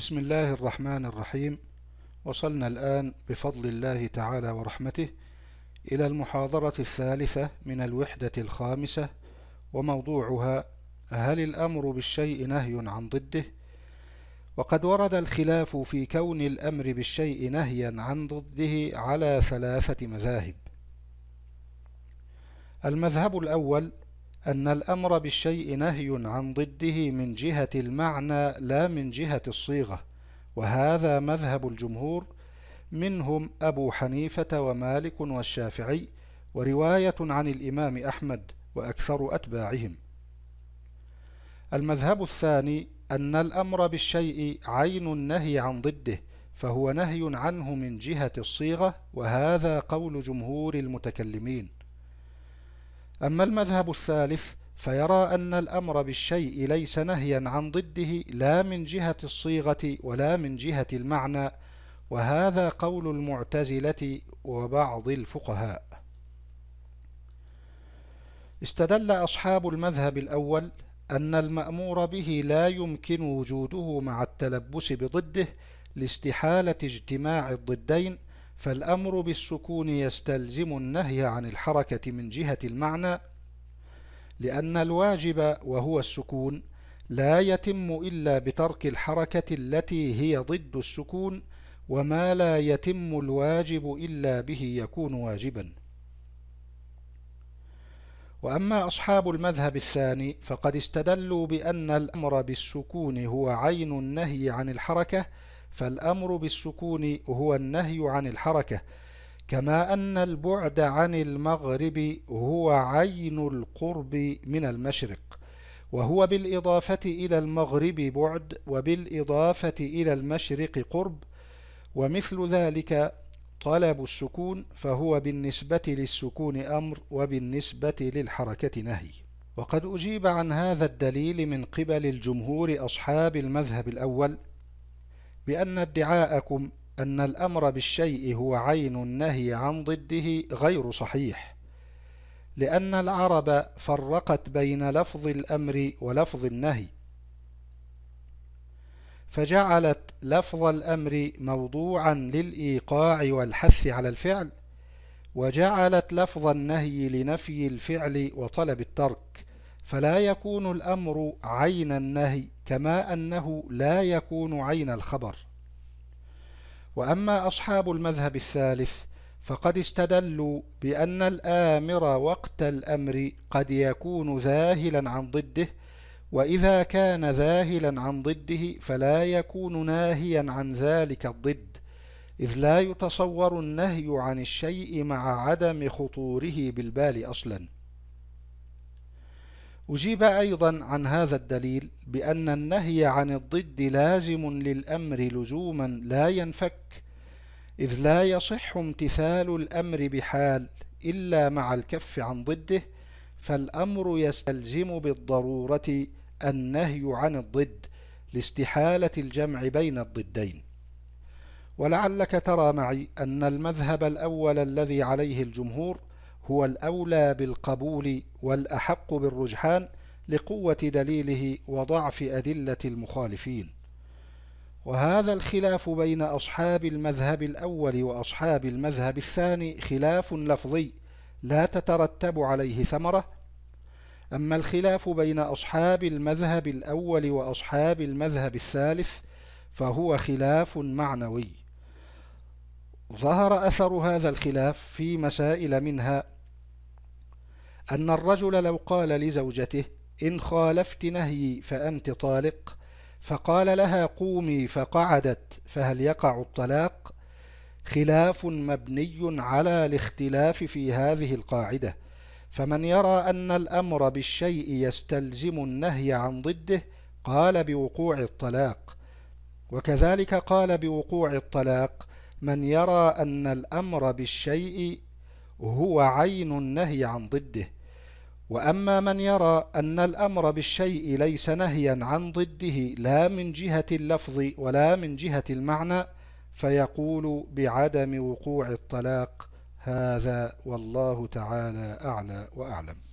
بسم الله الرحمن الرحيم وصلنا الآن بفضل الله تعالى ورحمته إلى المحاضرة الثالثة من الوحدة الخامسة وموضوعها هل الأمر بالشيء نهي عن ضده؟ وقد ورد الخلاف في كون الأمر بالشيء نهيا عن ضده على ثلاثة مذاهب المذهب الأول أن الأمر بالشيء نهي عن ضده من جهة المعنى لا من جهة الصيغة وهذا مذهب الجمهور منهم أبو حنيفة ومالك والشافعي ورواية عن الإمام أحمد وأكثر أتباعهم المذهب الثاني أن الأمر بالشيء عين النهي عن ضده فهو نهي عنه من جهة الصيغة وهذا قول جمهور المتكلمين أما المذهب الثالث فيرى أن الأمر بالشيء ليس نهيا عن ضده لا من جهة الصيغة ولا من جهة المعنى وهذا قول المعتزلة وبعض الفقهاء استدل أصحاب المذهب الأول أن المأمور به لا يمكن وجوده مع التلبس بضده لاستحالة اجتماع الضدين فالأمر بالسكون يستلزم النهي عن الحركة من جهة المعنى لأن الواجب وهو السكون لا يتم إلا بترك الحركة التي هي ضد السكون وما لا يتم الواجب إلا به يكون واجبا وأما أصحاب المذهب الثاني فقد استدلوا بأن الأمر بالسكون هو عين النهي عن الحركة فالأمر بالسكون هو النهي عن الحركة كما أن البعد عن المغرب هو عين القرب من المشرق وهو بالإضافة إلى المغرب بعد وبالإضافة إلى المشرق قرب ومثل ذلك طلب السكون فهو بالنسبة للسكون أمر وبالنسبة للحركة نهي وقد أجيب عن هذا الدليل من قبل الجمهور أصحاب المذهب الأول بأن ادعاءكم أن الأمر بالشيء هو عين النهي عن ضده غير صحيح لأن العرب فرقت بين لفظ الأمر ولفظ النهي فجعلت لفظ الأمر موضوعا للإيقاع والحث على الفعل وجعلت لفظ النهي لنفي الفعل وطلب الترك فلا يكون الأمر عين النهي كما أنه لا يكون عين الخبر وأما أصحاب المذهب الثالث فقد استدلوا بأن الآمر وقت الأمر قد يكون ذاهلا عن ضده وإذا كان ذاهلا عن ضده فلا يكون ناهيا عن ذلك الضد إذ لا يتصور النهي عن الشيء مع عدم خطوره بالبال أصلاً أجيب أيضا عن هذا الدليل بأن النهي عن الضد لازم للأمر لزوما لا ينفك إذ لا يصح امتثال الأمر بحال إلا مع الكف عن ضده فالأمر يستلزم بالضرورة النهي عن الضد لاستحالة الجمع بين الضدين ولعلك ترى معي أن المذهب الأول الذي عليه الجمهور هو الأولى بالقبول والأحق بالرجحان لقوة دليله وضعف أدلة المخالفين وهذا الخلاف بين أصحاب المذهب الأول وأصحاب المذهب الثاني خلاف لفظي لا تترتب عليه ثمرة أما الخلاف بين أصحاب المذهب الأول وأصحاب المذهب الثالث فهو خلاف معنوي ظهر أثر هذا الخلاف في مسائل منها أن الرجل لو قال لزوجته إن خالفت نهيي فأنت طالق فقال لها قومي فقعدت فهل يقع الطلاق خلاف مبني على الاختلاف في هذه القاعدة فمن يرى أن الأمر بالشيء يستلزم النهي عن ضده قال بوقوع الطلاق وكذلك قال بوقوع الطلاق من يرى أن الأمر بالشيء هو عين النهي عن ضده وأما من يرى أن الأمر بالشيء ليس نهيا عن ضده لا من جهة اللفظ ولا من جهة المعنى فيقول بعدم وقوع الطلاق هذا والله تعالى أعلى وأعلم